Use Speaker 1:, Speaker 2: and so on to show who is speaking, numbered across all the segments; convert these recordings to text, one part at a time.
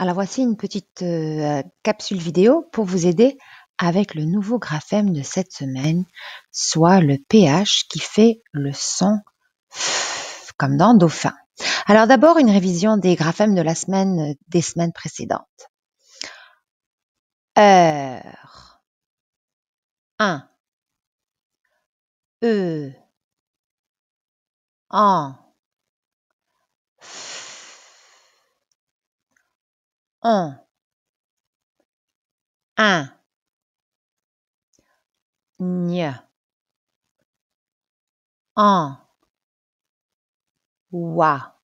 Speaker 1: Alors voici une petite euh, capsule vidéo pour vous aider avec le nouveau graphème de cette semaine, soit le pH qui fait le son comme dans dauphin. Alors d'abord une révision des graphèmes de la semaine euh, des semaines précédentes. 1
Speaker 2: E en 嗯，啊，你，嗯，哇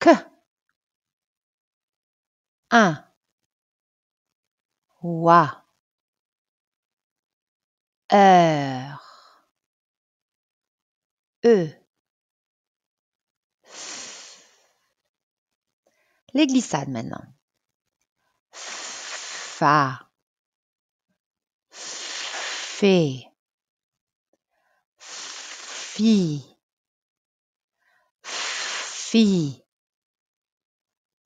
Speaker 2: ，r，sh，k，啊。wa heure
Speaker 3: e
Speaker 1: les glissades maintenant fa fé fi
Speaker 3: fi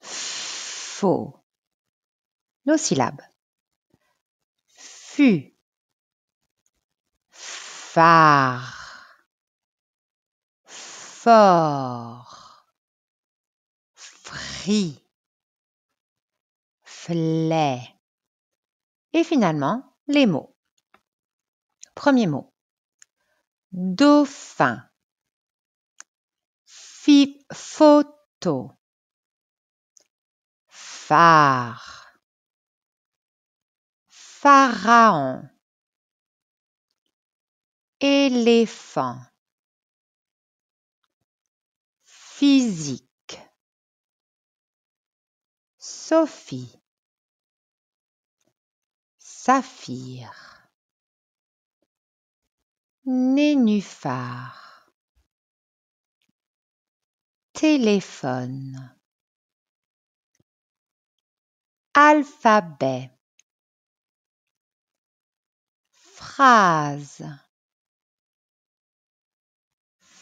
Speaker 3: faux nos syllabes FU,
Speaker 2: phare fort
Speaker 3: frit flet et finalement les mots. Premier mot dauphin photo phare
Speaker 2: pharaon éléphant physique Sophie saphir nénuphar téléphone alphabet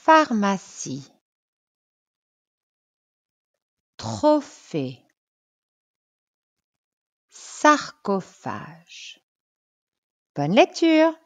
Speaker 2: pharmacie trophée sarcophage. Bonne lecture